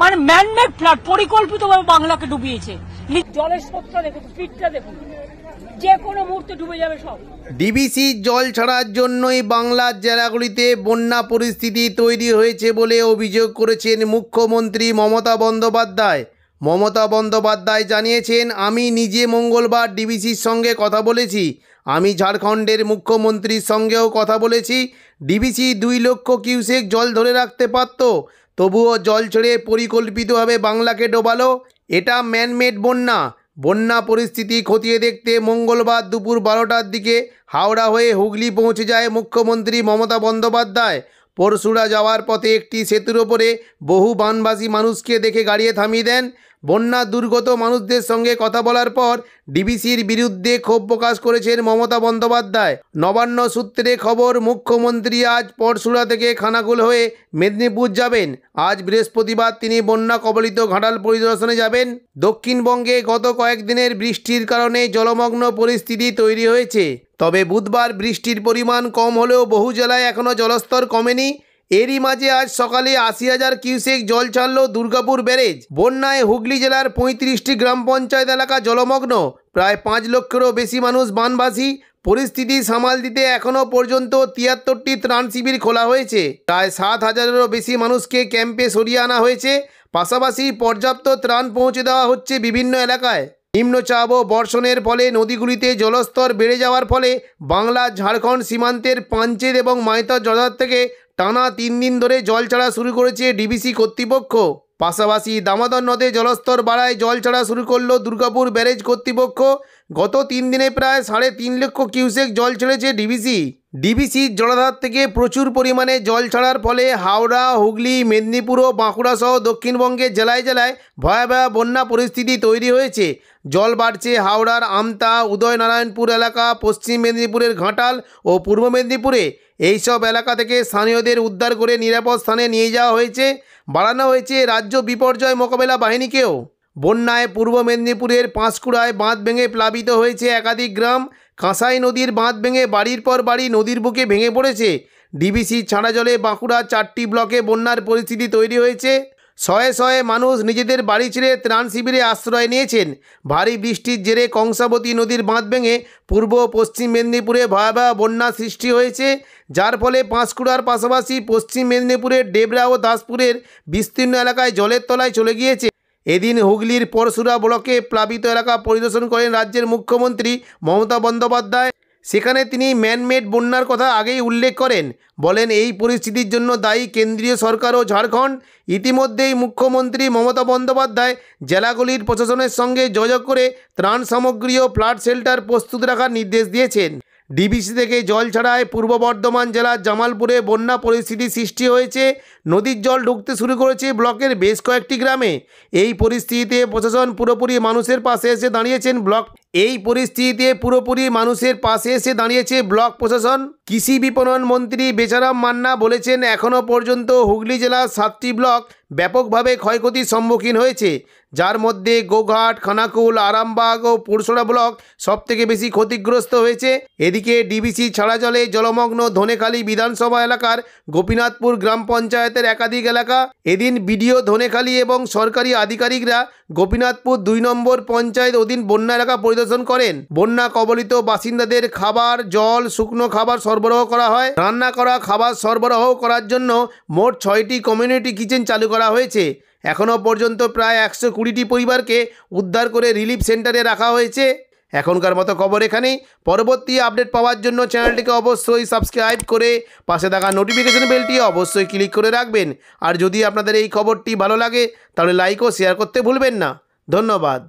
মানে man-made flat ভাবে বাংলাকে ডুবিয়েছে জলের স্রোতটা দেখুন পিঠটা দেখুন যে কোনো মুহূর্তে ডুবে যাবে সব ডিবিসি জল ছাড়ার জন্যই বাংলার জেলাগুলিতে বন্যা পরিস্থিতি তৈরি হয়েছে বলে অভিযোগ করেছেন মুখ্যমন্ত্রী মমতা বন্দ্যোপাধ্যায় মমতা বন্দ্যোপাধ্যায় জানিয়েছেন আমি নিজে মঙ্গলবার ডিবিসির সঙ্গে কথা বলেছি আমি ঝাড়খণ্ডের মুখ্যমন্ত্রীর সঙ্গেও কথা বলেছি ডিবিসি দুই লক্ষ কিউসেক জল ধরে রাখতে পারত তবুও জল ছেড়ে পরিকল্পিতভাবে বাংলাকে ডোবালো এটা ম্যানমেড বন্যা বন্যা পরিস্থিতি খতিয়ে দেখতে মঙ্গলবার দুপুর বারোটার দিকে হাওড়া হয়ে হুগলি পৌঁছে যায় মুখ্যমন্ত্রী মমতা বন্দ্যোপাধ্যায় পরশুরা যাওয়ার পথে একটি সেতুর ওপরে বহু বানবাসী মানুষকে দেখে গাড়িয়ে থামিয়ে দেন বন্যা দুর্গত মানুষদের সঙ্গে কথা বলার পর ডিবিসির বিরুদ্ধে ক্ষোভ প্রকাশ করেছেন মমতা বন্দ্যোপাধ্যায় নবান্ন সূত্রে খবর মুখ্যমন্ত্রী আজ পরশুরা থেকে খানাকুল হয়ে মেদিনীপুর যাবেন আজ বৃহস্পতিবার তিনি বন্যা কবলিত ঘাটাল পরিদর্শনে যাবেন দক্ষিণবঙ্গে গত কয়েকদিনের বৃষ্টির কারণে জলমগ্ন পরিস্থিতি তৈরি হয়েছে তবে বুধবার বৃষ্টির পরিমাণ কম হলেও বহু জেলায় এখনও জলস্তর কমেনি এরই মাঝে আজ সকালে আশি হাজার কিউসেক জল ছাড়ল দুর্গাপুর ব্যারেজ বন্যায় হুগলি জেলার পঁয়ত্রিশটি গ্রাম পঞ্চায়েত এলাকা জলমগ্ন প্রায় পাঁচ লক্ষেরও বেশি মানুষ বানবাসী পরিস্থিতি সামাল দিতে এখনও পর্যন্ত তিয়াত্তরটি ত্রাণ শিবির খোলা হয়েছে প্রায় সাত হাজারেরও বেশি মানুষকে ক্যাম্পে সরিয়ে আনা হয়েছে পাশাপাশি পর্যাপ্ত ত্রাণ পৌঁছে দেওয়া হচ্ছে বিভিন্ন এলাকায় নিম্নচাপ ও বর্ষণের ফলে নদীগুলিতে জলস্তর বেড়ে যাওয়ার ফলে বাংলা ঝাড়খণ্ড সীমান্তের পাঞ্চের এবং মাইতা জলাধার থেকে টানা তিন দিন ধরে জল ছাড়া শুরু করেছে ডিবিসি কর্তৃপক্ষ পাশাপাশি দামোদর নদে জলস্তর বাড়ায় জল ছাড়া শুরু করল দুর্গাপুর ব্যারেজ কর্তৃপক্ষ গত তিন দিনে প্রায় সাড়ে তিন লক্ষ কিউসেক জল ছেড়েছে ডিবিসি ডিবিসির জলাধার থেকে প্রচুর পরিমাণে জল ছাড়ার ফলে হাওড়া হুগলি মেদিনীপুর ও বাঁকুড়া সহ দক্ষিণবঙ্গের জেলায় জেলায় ভয়াবহ বন্যা পরিস্থিতি তৈরি হয়েছে জল বাড়ছে হাওড়ার আমতা উদয়নারায়ণপুর এলাকা পশ্চিম মেদিনীপুরের ঘাটাল ও পূর্ব মেদিনীপুরে এইসব এলাকা থেকে স্থানীয়দের উদ্ধার করে নিরাপদ স্থানে নিয়ে যাওয়া হয়েছে বাড়ানো হয়েছে রাজ্য বিপর্যয় মোকাবেলা বাহিনীকেও বন্যায় পূর্ব মেদিনীপুরের পাঁশকুড়ায় বাঁধ ভেঙে প্লাবিত হয়েছে একাধিক গ্রাম কাঁসাই নদীর বাঁধ ভেঙে বাড়ির পর বাড়ি নদীর বুকে ভেঙে পড়েছে ডিবিসি ছাড়া জলে বাঁকুড়া চারটি ব্লকে বন্যার পরিস্থিতি তৈরি হয়েছে শয়ে শয়ে মানুষ নিজেদের বাড়ি ছেড়ে ত্রাণ শিবিরে আশ্রয় নিয়েছেন ভারী বৃষ্টির জেরে কংসাবতী নদীর বাঁধ ভেঙে পূর্ব পশ্চিম মেদিনীপুরে ভয়াবহ বন্যা সৃষ্টি হয়েছে যার ফলে পাঁশকুড়ার পাশাপাশি পশ্চিম মেদিনীপুরের ডেবরা ও দাসপুরের বিস্তীর্ণ এলাকায় জলের তলায় চলে গিয়েছে এদিন হুগলির পরশুরা ব্লকে প্লাবিত এলাকা পরিদর্শন করেন রাজ্যের মুখ্যমন্ত্রী মমতা বন্দ্যোপাধ্যায় সেখানে তিনি ম্যানমেড বন্যার কথা আগেই উল্লেখ করেন বলেন এই পরিস্থিতির জন্য দায়ী কেন্দ্রীয় সরকার ও ঝাড়খণ্ড ইতিমধ্যেই মুখ্যমন্ত্রী মমতা বন্দ্যোপাধ্যায় জেলাগুলির প্রশাসনের সঙ্গে যোগাযোগ করে ত্রাণ সামগ্রী ও ফ্লাড শেল্টার প্রস্তুত রাখার নির্দেশ দিয়েছেন ডিবিসি থেকে জল ছাড়ায় পূর্ব বর্ধমান জেলার জামালপুরে বন্যা পরিস্থিতি সৃষ্টি হয়েছে নদীর জল ঢুকতে শুরু করেছে ব্লকের বেশ কয়েকটি গ্রামে এই পরিস্থিতিতে প্রশাসন পুরোপুরি মানুষের পাশে এসে দাঁড়িয়েছেন ব্লক এই পরিস্থিতিতে পুরোপুরি মানুষের পাশে এসে দাঁড়িয়েছে ব্লক প্রশাসন কৃষি বিপণন মন্ত্রী বেচারাম মান্না বলেছেন এখনও পর্যন্ত হুগলি জেলার সাতটি ব্লক ব্যাপকভাবে ক্ষয়ক্ষতির সম্মুখীন হয়েছে যার মধ্যে গোঘাট খানাকুল আরামবাগ ও পুরসোড়া ব্লক সবথেকে বেশি ক্ষতিগ্রস্ত হয়েছে এদিকে ডিবিসি ছাড়া জলে জলমগ্ন ধনেখালী বিধানসভা এলাকার গোপীনাথপুর গ্রাম পঞ্চায়েতের একাধিক এলাকা এদিন বিডিও ধনেখালী এবং সরকারি আধিকারিকরা গোপীনাথপুর দুই নম্বর পঞ্চায়েত অধীন বন্যা এলাকা পরিদর্শন পরিদর্শন করেন বন্যা কবলিত বাসিন্দাদের খাবার জল শুকনো খাবার সরবরাহ করা হয় রান্না করা খাবার সরবরাহ করার জন্য মোট ছয়টি কমিউনিটি কিচেন চালু করা হয়েছে এখনও পর্যন্ত প্রায় একশো কুড়িটি পরিবারকে উদ্ধার করে রিলিফ সেন্টারে রাখা হয়েছে এখনকার মতো খবর এখানেই পরবর্তী আপডেট পাওয়ার জন্য চ্যানেলটিকে অবশ্যই সাবস্ক্রাইব করে পাশে থাকা নোটিফিকেশন বেলটি অবশ্যই ক্লিক করে রাখবেন আর যদি আপনাদের এই খবরটি ভালো লাগে তাহলে লাইক ও শেয়ার করতে ভুলবেন না ধন্যবাদ